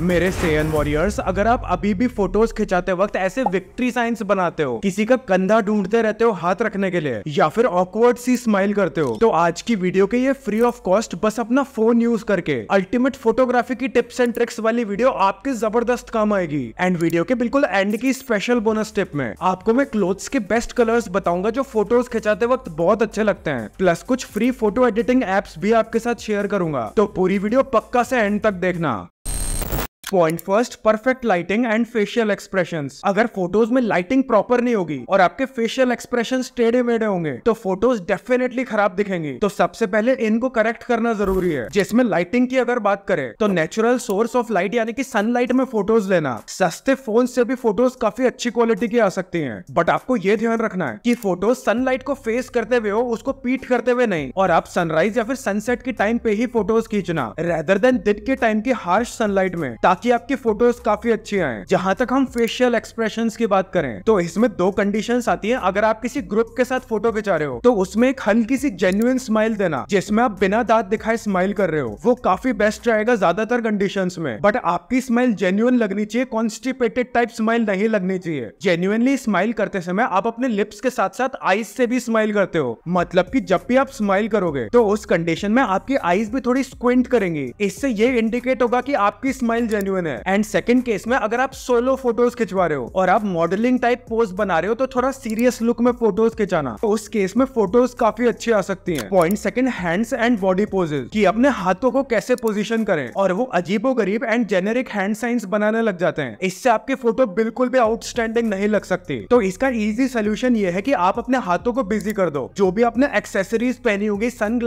मेरे Saiyan warriors अगर आप अभी भी फोटोज खिंचाते वक्त ऐसे विक्ट्री साइंस बनाते हो किसी का कंधा ढूंढते रहते हो हाथ रखने के लिए या फिर ऑकवर्ड सी स्माइल करते हो तो आज की वीडियो के ये फ्री ऑफ कॉस्ट बस अपना फोन यूज करके अल्टीमेट फोटोग्राफी की टिप्स एंड ट्रिक्स वाली वीडियो आपके जबरदस्त काम आएगी एंड वीडियो के बिल्कुल एंड की स्पेशल बोनस टिप में आपको मैं क्लोथ्स के बेस्ट कलर्स बताऊंगा जो फोटोज खिंचाते वक्त बहुत अच्छे लगते हैं प्लस कुछ फ्री फोटो एडिटिंग एप्स भी आपके साथ शेयर करूंगा तो पूरी वीडियो पक्का से एंड तक देखना point first perfect lighting and facial expression अगर फोटोज में लाइटिंग प्रॉपर नहीं होगी और आपके फेशियल एक्सप्रेशन टेढ़े मेढ़े होंगे तो फोटोज डेफिनेटली खराब दिखेंगे तो सबसे पहले इनको करेक्ट करना जरूरी है जिसमें लाइटिंग की अगर बात करें तो नेचुरल सोर्स ऑफ लाइट यानी कि सनलाइट में फोटोज लेना सस्ते फोन से भी फोटोज काफी अच्छी क्वालिटी की आ सकती है बट आपको ये ध्यान रखना है की फोटोज सनलाइट को फेस करते हुए हो उसको पीट करते हुए नहीं और आप सनराइज या फिर सनसेट के टाइम पे ही फोटोज खींचना रेदर देन दिन के टाइम की हार्श सनलाइट में बाकी आपकी फोटोज काफी अच्छी आए जहां तक हम फेशियल एक्सप्रेशन की बात करें तो इसमें दो कंडीशन आती है अगर आप किसी ग्रुप के साथ फोटो खिंचा रहे हो तो उसमें एक हल्की सी जेन्युन स्माइल देना जिसमें आप बिना दांत दिखाए स्माइल कर रहे हो वो काफी बेस्ट रहेगा ज्यादातर कंडीशन में बट आपकी स्माइल जेन्युन लगनी चाहिए कॉन्स्टिपेटेड टाइप स्माइल नहीं लगनी चाहिए जेन्युनली स्माइल करते समय आप अपने लिप्स के साथ साथ आईज से भी स्माइल करते हो मतलब कि जब भी आप स्माइल करोगे तो उस कंडीशन में आपकी आईज भी थोड़ी स्क्विंट करेंगी इससे ये इंडिकेट होगा कि आपकी स्माइल जेन्य जेन्युन है एंड सेकंड केस में अगर आप सोलो फोटोज खिंचवा रहे हो और आप मॉडलिंग टाइप पोज बना रहे हो तो थोड़ा सीरियस लुक में फोटोज खिंचाना तो उस केस में फोटोज काफी अच्छी आ सकती है point second hands and body poses की अपने हाथों को कैसे पोजिशन करें और वो अजीबो गरीब एंड जेनेरिक हैंड साइंस बनाने लग जाते हैं इससे आपके फोटो बिल्कुल भी आउटस्टैंडिंग नहीं लग सकती तो इसका इजी सोल्यूशन ये है की आप अपने हाथों को बिजी कर दो जो भी आपने एक्सेसरीज पहनी होगी सन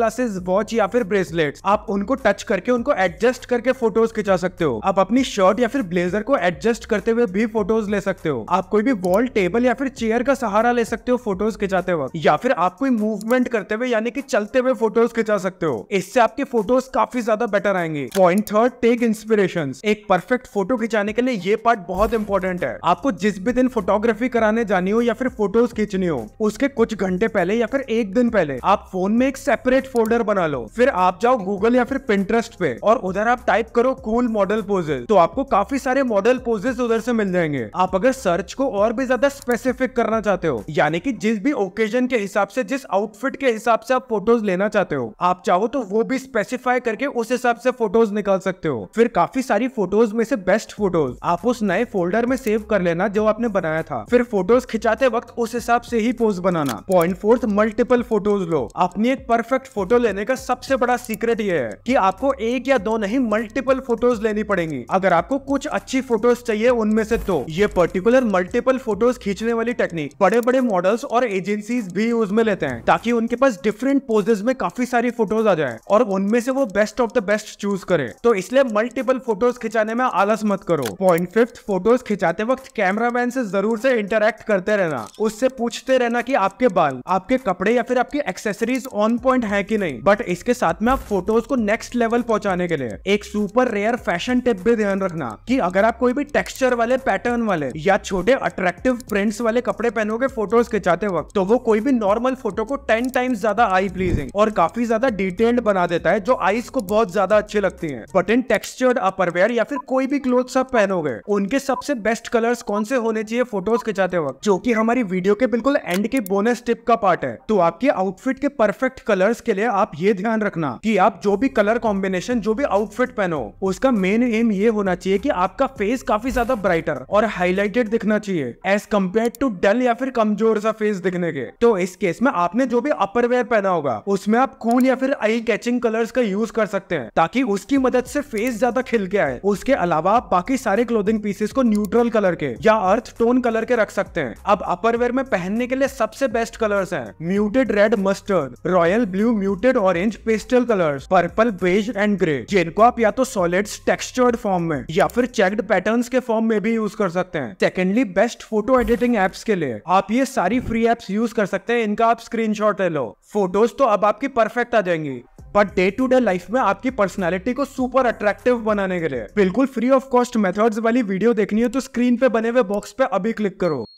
वॉच या फिर ब्रेसलेट आप उनको टच करके उनको एडजस्ट करके फोटोज खिंचा सकते हो आप अपनी शर्ट या फिर ब्लेजर को एडजस्ट करते हुए भी फोटोज ले सकते हो आप कोई भी वॉल टेबल या फिर चेयर का सहारा ले सकते हो फोटोज खिंचाते वक्त या फिर आप कोई मूवमेंट करते हुए यानी कि चलते हुए फोटोज खिंचा सकते हो इससे आपके फोटोज काफी ज्यादा बेटर आएंगे पॉइंट थर्ड टेक इंस्पिरेशन एक परफेक्ट फोटो खिंचाने के लिए ये पार्ट बहुत इंपॉर्टेंट है आपको जिस भी दिन फोटोग्राफी कराने जानी हो या फिर फोटोज खींचनी हो उसके कुछ घंटे पहले या फिर एक दिन पहले आप फोन में एक सेपरेट फोल्डर बना लो फिर आप जाओ गूगल या फिर पिंटरेस्ट पे और उधर आप टाइप करो कूल मॉडल पोजेस मॉडल तो आपको काफी सारे मॉडल पोजेस उधर से मिल जाएंगे आप अगर सर्च को और भी ज्यादा स्पेसिफिक करना चाहते हो यानी कि जिस भी ओकेजन के हिसाब से जिस आउटफिट के हिसाब से आप फोटोज लेना चाहते हो आप चाहो तो वो भी स्पेसिफाई करके उस हिसाब से फोटोज निकाल सकते हो फिर काफी सारी फोटोज में से बेस्ट फोटोज आप उस नए फोल्डर में सेव कर लेना जो आपने बनाया था फिर फोटोज खिंचाते वक्त उस हिसाब से ही पोज बनाना पॉइंट फोर्थ मल्टीपल फोटोज लो अपनी एक परफेक्ट फोटो लेने का सबसे बड़ा सीक्रेट ये है कि आपको एक या दो नहीं मल्टीपल फोटोज लेनी पड़ेंगी अगर आपको कुछ अच्छी फोटोज चाहिए उनमें से तो ये पर्टिकुलर मल्टीपल फोटोज खींचने वाली टेक्निक बड़े बड़े मॉडल्स और एजेंसीज भी यूज में लेते हैं ताकि उनके पास डिफरेंट पोजेज में काफी सारी फोटोज आ जाए और उनमें से वो best of the best choose करे तो इसलिए मल्टीपल फोटोज खिंचाने में आलस मत करो पॉइंट फिफ्थ फोटोज खिंचाते वक्त मैन से जरूर से इंटरेक्ट करते रहना उससे पूछते रहना की आपके बाल आपके कपड़े या फिर आपकी एक्सेसरीज ऑन पॉइंट है की नहीं बट इसके साथ में आप फोटोज को नेक्स्ट लेवल पहुंचाने के लिए एक सुपर रेयर फैशन टिप भी ध्यान रखना कि अगर आप कोई भी टेक्सचर वाले पैटर्न वाले या छोटे अट्रैक्टिव प्रिंट्स वाले कपड़े पहनोगे फोटोज खिंचाते वक्त तो वो कोई भी नॉर्मल फोटो को टेन टाइम्स ज्यादा आई प्लीजिंग और काफी ज्यादा डिटेल्ड बना देता है जो आईज को बहुत ज्यादा अच्छी लगती है बट इन टेक्सचर्ड अपरवेयर या फिर कोई भी क्लोथ्स आप पहनोगे उनके सबसे बेस्ट कलर्स कौन से होने चाहिए फोटोज खिंचाते वक्त जो की हमारी वीडियो के बिल्कुल एंड के बोनस टिप का पार्ट है तो आपके आउटफिट के परफेक्ट कलर्स के लिए आप ये ध्यान रखना कि आप जो भी कलर कॉम्बिनेशन जो भी आउटफिट पहनो उसका मेन एम ये होना चाहिए कि आपका फेस काफी ज्यादा ब्राइटर और हाईलाइटेड दिखना चाहिए एज कम्पेयर टू डल या फिर कमजोर सा फेस दिखने के तो इस केस में आपने जो भी अपर वेयर पहना होगा उसमें आप कूल या फिर आई कैचिंग कलर्स का यूज कर सकते हैं ताकि उसकी मदद से फेस ज्यादा खिल के आए उसके अलावा आप बाकी सारे क्लोथिंग पीसेस को न्यूट्रल कलर के या अर्थ टोन कलर के रख सकते हैं अब वेयर में पहनने के लिए सबसे बेस्ट कलर्स हैं muted red mustard royal blue muted orange pastel colours purple beige and grey जिनको आप या तो सॉलिड टेक्सचर्ड फॉर्म फॉर्म में या फिर चेकड पैटर्न के फॉर्म में भी यूज कर सकते हैं secondly best photo editing apps के लिए आप ये सारी फ्री एप्स यूज कर सकते हैं इनका आप स्क्रीन ले लो फोटोज तो अब आपकी परफेक्ट आ जाएंगी but day to day life में आपकी पर्सनालिटी को सुपर अट्रैक्टिव बनाने के लिए बिल्कुल फ्री ऑफ कॉस्ट मेथड्स वाली वीडियो देखनी है तो स्क्रीन पे बने हुए बॉक्स पे अभी क्लिक करो